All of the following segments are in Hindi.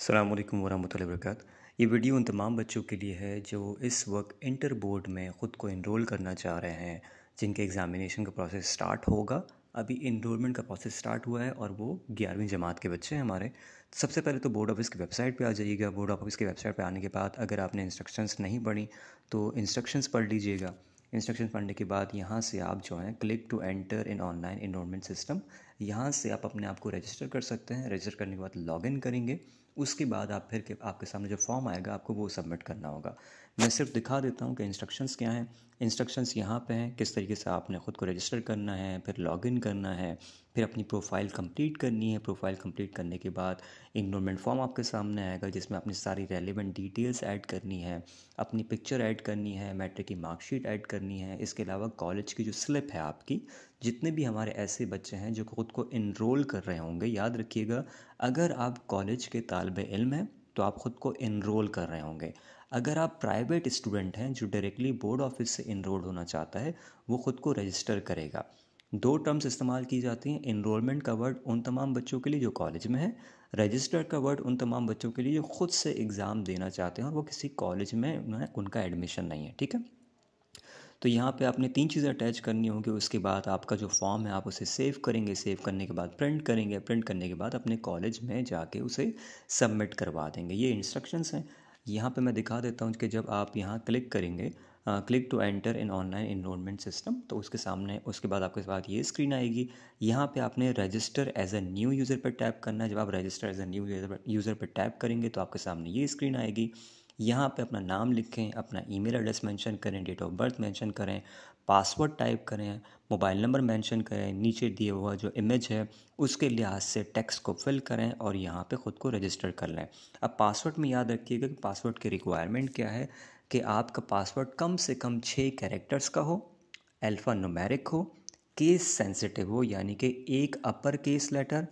अल्लाम वरहमल वर्क ये वीडियो उन तमाम बच्चों के लिए है जो इस वक्त इंटर बोर्ड में ख़ुद को इनरोल करना चाह रहे हैं जिनके एग्ज़ामिनेशन का प्रोसेस स्टार्ट होगा अभी इनरोलमेंट का प्रोसेस स्टार्ट हुआ है और वो ग्यारहवीं जमात के बच्चे हैं हमारे सबसे पहले तो बोर्ड ऑफिस की वेबसाइट पे आ जाइएगा बोर्ड ऑफिस की वेबसाइट पे आने के बाद अगर आपने इंस्ट्रक्शंस नहीं पढ़ी तो इंस्ट्रक्शंस पढ़ लीजिएगा इंस्ट्रक्शन पढ़ने के बाद यहाँ से आप जो हैं click to enter in online enrolment system यहाँ से आप अपने आप को रजिस्टर कर सकते हैं रजिस्टर करने के बाद लॉगिन करेंगे उसके बाद आप फिर के आपके सामने जो फॉर्म आएगा आपको वो सबमिट करना होगा मैं सिर्फ दिखा देता हूँ कि इंस्ट्रक्शंस क्या हैं इंस्ट्रक्शंस यहाँ पे हैं किस तरीके से आपने ख़ुद को रजिस्टर करना है फिर लॉगिन करना है फिर अपनी प्रोफाइल कंप्लीट करनी है प्रोफाइल कंप्लीट करने के बाद इग्नोरमेंट फॉर्म आपके सामने आएगा जिसमें अपनी सारी रेलिवेंट डिटेल्स ऐड करनी है अपनी पिक्चर ऐड करनी है मैट्रिक की मार्कशीट ऐड करनी है इसके अलावा कॉलेज की जो स्लिप है आपकी जितने भी हमारे ऐसे बच्चे हैं जो खुद को इनरोल कर रहे होंगे याद रखिएगा अगर आप कॉलेज के तालब इल्म हैं तो आप ख़ुद को इनरोल कर रहे होंगे अगर आप प्राइवेट स्टूडेंट हैं जो डायरेक्टली बोर्ड ऑफिस से इनरोल होना चाहता है वो खुद को रजिस्टर करेगा दो टर्म्स इस्तेमाल की जाती हैं इनरोलमेंट का वर्ड उन तमाम बच्चों के लिए जो कॉलेज में है रजिस्टर का वर्ड उन तमाम बच्चों के लिए जो खुद से एग्ज़ाम देना चाहते हैं और वो किसी कॉलेज में उनका एडमिशन नहीं है ठीक है तो यहाँ पे आपने तीन चीज़ें अटैच करनी होगी उसके बाद आपका जो फॉर्म है आप उसे सेव करेंगे सेव करने के बाद प्रिंट करेंगे प्रिंट करने के बाद अपने कॉलेज में जाके उसे सबमिट करवा देंगे ये इंस्ट्रक्शंस हैं यहाँ पे मैं दिखा देता हूँ कि जब आप यहाँ क्लिक करेंगे click to enter in online enrolment system तो उसके सामने उसके बाद आपके पास ये स्क्रीन आएगी यहाँ पे आपने register as a new user पर टैप करना है जब आप register as a new user पर टैप करेंगे तो आपके सामने ये स्क्रीन आएगी यहाँ पे अपना नाम लिखें अपना ईमेल एड्रेस मेंशन करें डेट ऑफ बर्थ मेंशन करें पासवर्ड टाइप करें मोबाइल नंबर मेंशन करें नीचे दिए हुआ जो इमेज है उसके लिहाज से टेक्स्ट को फिल करें और यहाँ पे ख़ुद को रजिस्टर कर लें अब पासवर्ड में याद रखिएगा कि पासवर्ड की रिक्वायरमेंट क्या है कि आपका पासवर्ड कम से कम छः कैरेक्टर्स का हो अल्फ़ा नुमेरिक हो केस सेंसिटिव हो यानी कि एक अपर केस लेटर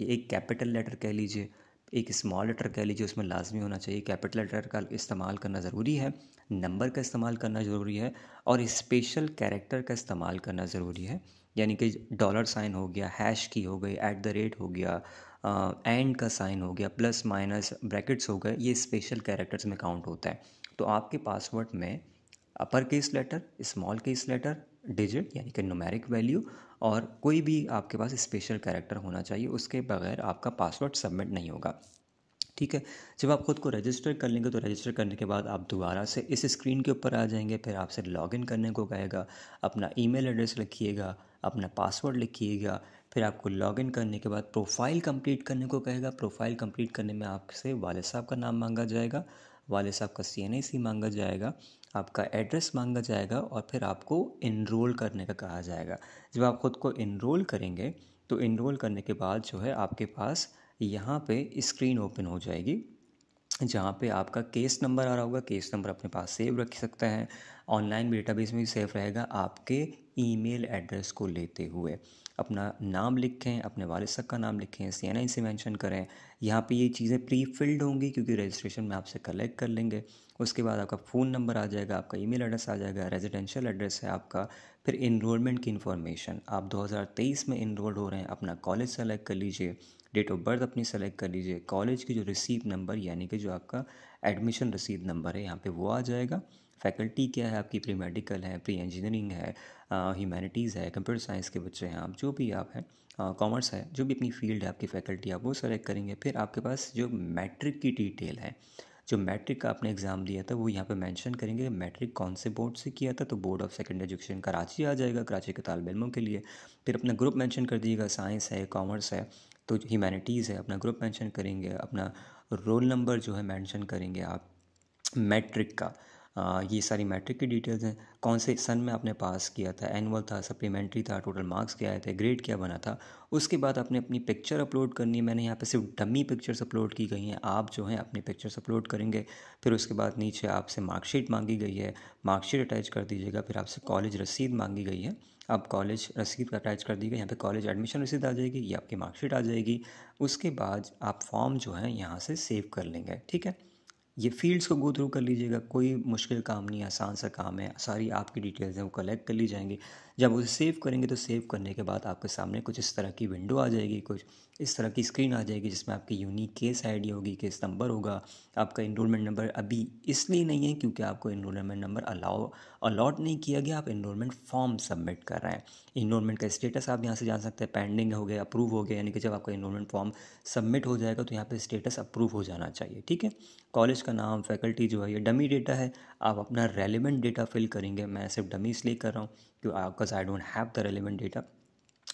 या एक कैपिटल लेटर कह लीजिए एक स्मॉल लेटर कह लीजिए उसमें लाजमी होना चाहिए कैपिटल लेटर का इस्तेमाल करना ज़रूरी है नंबर का इस्तेमाल करना ज़रूरी है और स्पेशल कैरेक्टर का इस्तेमाल करना ज़रूरी है यानी कि डॉलर साइन हो गया हैश की हो गई ऐट द रेट हो गया एंड का साइन हो गया प्लस माइनस ब्रैकेट्स हो गए ये स्पेशल कैरेक्टर्स में काउंट होता है तो आपके पासवर्ड में upper case letter small case letter digit यानी कि नुमेरिक वैल्यू और कोई भी आपके पास स्पेशल कैरेक्टर होना चाहिए उसके बगैर आपका पासवर्ड सबमिट नहीं होगा ठीक है जब आप खुद को रजिस्टर कर लेंगे तो रजिस्टर करने के बाद आप दोबारा से इस स्क्रीन के ऊपर आ जाएंगे फिर आपसे लॉगिन करने को कहेगा अपना ईमेल एड्रेस लिखिएगा अपना पासवर्ड लिखिएगा फिर आपको लॉगिन करने के बाद प्रोफाइल कंप्लीट करने को कहेगा प्रोफाइल कंप्लीट करने में आपसे वाले साहब का नाम मांगा जाएगा वाले साहब का सी मांगा जाएगा आपका एड्रेस मांगा जाएगा और फिर आपको इनरोल करने का कहा जाएगा जब आप ख़ुद को इनरोल करेंगे तो इनरोल करने के बाद जो है आपके पास यहाँ पे स्क्रीन ओपन हो जाएगी जहाँ पे आपका केस नंबर आ रहा होगा केस नंबर अपने पास सेव रख सकते हैं ऑनलाइन डेटाबेस में भी सेफ रहेगा आपके ईमेल एड्रेस को लेते हुए अपना नाम लिखें अपने वाले सब का नाम लिखें सी एन आई से मैंशन करें यहाँ पे ये चीज़ें प्री फिल्ड होंगी क्योंकि रजिस्ट्रेशन में आपसे कलेक्ट कर लेंगे उसके बाद आपका फ़ोन नंबर आ जाएगा आपका ईमेल एड्रेस आ जाएगा रेजिडेंशियल एड्रेस है आपका फिर इनरोलमेंट की इन्फॉर्मेशन आप 2023 में इनरोल्ड हो रहे हैं अपना कॉलेज सेलेक्ट कर लीजिए डेट ऑफ बर्थ अपनी सेलेक्ट कर लीजिए कॉलेज की जो रिसीव नंबर यानी कि जो आपका एडमिशन रसीद नंबर है यहाँ पे वो आ जाएगा फैकल्टी क्या है आपकी प्री मेडिकल है प्री इंजीनियरिंग है ह्यूमैनिटीज़ है कंप्यूटर साइंस के बच्चे हैं आप जो भी आप हैं कॉमर्स है जो भी अपनी फील्ड है आपकी फैकल्टी आप वो सेलेक्ट करेंगे फिर आपके पास जो मैट्रिक की डिटेल है जो मैट्रिक का आपने एग्ज़ाम दिया था वो यहाँ पे मेंशन करेंगे मैट्रिक कौन से बोर्ड से किया था तो board of secondary education Karachi आ जाएगा कराची के तालब इलमों के लिए फिर अपना ग्रुप मैंशन कर दीजिएगा साइंस है कॉमर्स है तो ह्यूमैनिटीज़ है अपना ग्रुप मैंशन करेंगे अपना रोल नंबर जो है मैंशन करेंगे आप मैट्रिक का ये सारी मैट्रिक की डिटेल्स हैं कौन से सन में आपने पास किया था एनुअल था सप्लीमेंट्री था टोटल मार्क्स क्या आए थे ग्रेड क्या बना था उसके बाद आपने अपनी पिक्चर अपलोड करनी है मैंने यहाँ पे सिर्फ डमी पिक्चर्स अपलोड की गई हैं आप जो हैं अपनी पिक्चर्स अपलोड करेंगे फिर उसके बाद नीचे आपसे मार्कशीट मांगी गई है मार्कशीट अटैच कर दीजिएगा फिर आपसे कॉलेज रसीद मांगी गई है आप कॉलेज रसीद अटैच कर दी गई यहाँ पे कॉलेज एडमिशन रसीद आ जाएगी ये आपकी मार्कशीट आ जाएगी उसके बाद आप फॉर्म जो है यहाँ से सेव कर लेंगे ठीक है ये फील्ड्स को गो थ्रू कर लीजिएगा कोई मुश्किल काम नहीं आसान सा काम है सारी आपकी डिटेल्स हैं वो कलेक्ट कर ली जाएंगी जब उसे सेव करेंगे तो सेव करने के बाद आपके सामने कुछ इस तरह की विंडो आ जाएगी कुछ इस तरह की स्क्रीन आ जाएगी जिसमें आपकी यूनिक केस आईडी होगी केस नंबर होगा आपका इनरोलमेंट नंबर अभी इसलिए नहीं है क्योंकि आपको इनरोलमेंट नंबर अलाउ अलॉट नहीं किया गया आप इनरोलमेंट फॉर्म सबमिट कर रहे हैं इनरोलमेंट का स्टेटस आप यहाँ से जान सकते हैं पेंडिंग हो गया अप्रूव हो गया यानी कि जब आपका इनरोलमेंट फॉर्म सबमिट हो जाएगा तो यहाँ पर स्टेटस अप्रूव हो जाना चाहिए ठीक है कॉलेज का नाम फैकल्टी जो है ये डमी डेटा है आप अपना रेलिवेंट डेटा फिल करेंगे मैं सिर्फ डमी इसलिए कर रहा हूँ क्योंकि आपका I don't have the relevant data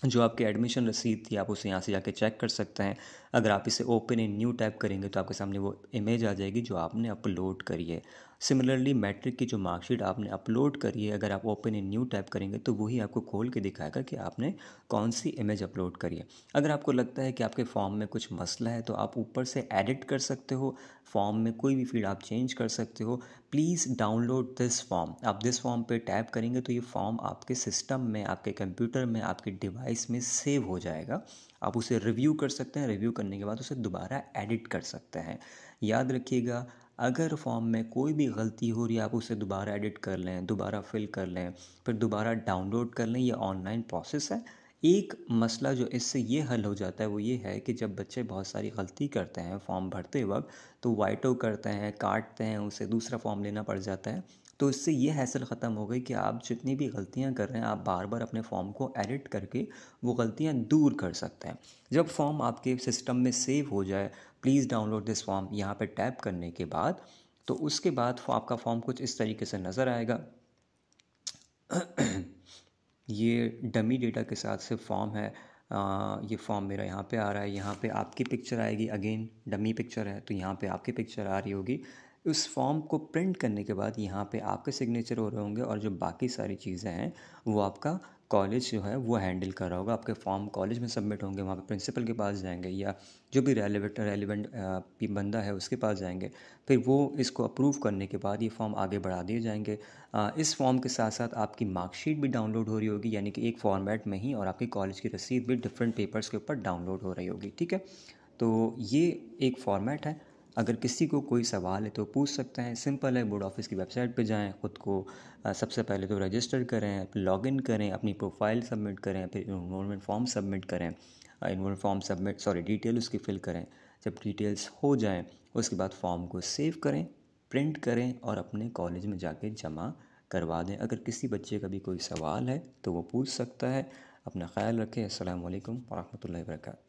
जो आपकी एडमिशन रसीद थी आप उसे यहाँ से जाके चेक कर सकते हैं अगर आप इसे ओपन इन न्यू टाइप करेंगे तो आपके सामने वो इमेज आ जाएगी जो आपने अपलोड करी है सिमिलरली मैट्रिक की जो मार्कशीट आपने अपलोड करी है अगर आप ओपन इन न्यू टाइप करेंगे तो वही आपको खोल के दिखाएगा कि आपने कौन सी इमेज अपलोड करी है अगर आपको लगता है कि आपके फॉर्म में कुछ मसला है तो आप ऊपर से एडिट कर सकते हो फॉर्म में कोई भी फील्ड आप चेंज कर सकते हो प्लीज़ डाउनलोड दिस फॉर्म आप दिस फॉर्म पे टैप करेंगे तो ये फॉर्म आपके सिस्टम में आपके कंप्यूटर में आपके डिवाइस में सेव हो जाएगा आप उसे रिव्यू कर सकते हैं रिव्यू करने के बाद उसे दोबारा एडिट कर सकते हैं याद रखिएगा अगर फॉर्म में कोई भी गलती हो रही है आप उसे दोबारा एडिट कर लें दोबारा फिल कर लें फिर दोबारा डाउनलोड कर लें ये ऑनलाइन प्रोसेस है एक मसला जो इससे ये हल हो जाता है वो ये है कि जब बच्चे बहुत सारी गलती करते हैं फॉर्म भरते वक्त तो वाइट आउट करते हैं काटते हैं उसे दूसरा फॉर्म लेना पड़ जाता है तो इससे ये हैसल ख़त्म हो गई कि आप जितनी भी गलतियाँ कर रहे हैं आप बार बार अपने फॉर्म को एडिट करके वो गलतियाँ दूर कर सकते हैं जब फॉर्म आपके सिस्टम में सेव हो जाए प्लीज़ डाउनलोड दिस फॉर्म यहाँ पर टैप करने के बाद तो उसके बाद आपका फॉर्म कुछ इस तरीके से नज़र आएगा ये डमी डेटा के साथ से फॉर्म है आ, ये फॉर्म मेरा यहाँ पे आ रहा है यहाँ पे आपकी पिक्चर आएगी अगेन डमी पिक्चर है तो यहाँ पे आपकी पिक्चर आ रही होगी उस फॉर्म को प्रिंट करने के बाद यहाँ पे आपके सिग्नेचर हो रहे होंगे और जो बाकी सारी चीज़ें हैं वो आपका कॉलेज जो है वो हैंडल कर रहा होगा आपके फॉर्म कॉलेज में सबमिट होंगे वहाँ पे प्रिंसिपल के पास जाएंगे या जो भी रेलिवेंट रेलिवेंट बंदा है उसके पास जाएंगे फिर वो इसको अप्रूव करने के बाद ये फॉर्म आगे बढ़ा दिए जाएंगे इस फॉर्म के साथ साथ आपकी मार्कशीट भी डाउनलोड हो रही होगी यानी कि एक फॉर्मेट में ही और आपकी कॉलेज की रसीद भी डिफरेंट पेपर्स के ऊपर डाउनलोड हो रही होगी ठीक है तो ये एक फॉर्मेट है अगर किसी को कोई सवाल है तो पूछ सकते हैं सिंपल है बोर्ड ऑफिस की वेबसाइट पर जाएँ ख़ुद को सबसे पहले तो रजिस्टर करें लॉग लॉगिन करें अपनी प्रोफाइल सबमिट करें फिर इन्वॉलमेंट फॉर्म सबमिट करें involvement form submit sorry detail उसकी फ़िल करें जब डिटेल्स हो जाएँ उसके बाद फॉर्म को सेव करें प्रिंट करें और अपने कॉलेज में जाके जमा करवा दें अगर किसी बच्चे का भी कोई सवाल है तो वो पूछ सकता है अपना ख्याल रखें असल वरहमल वर्का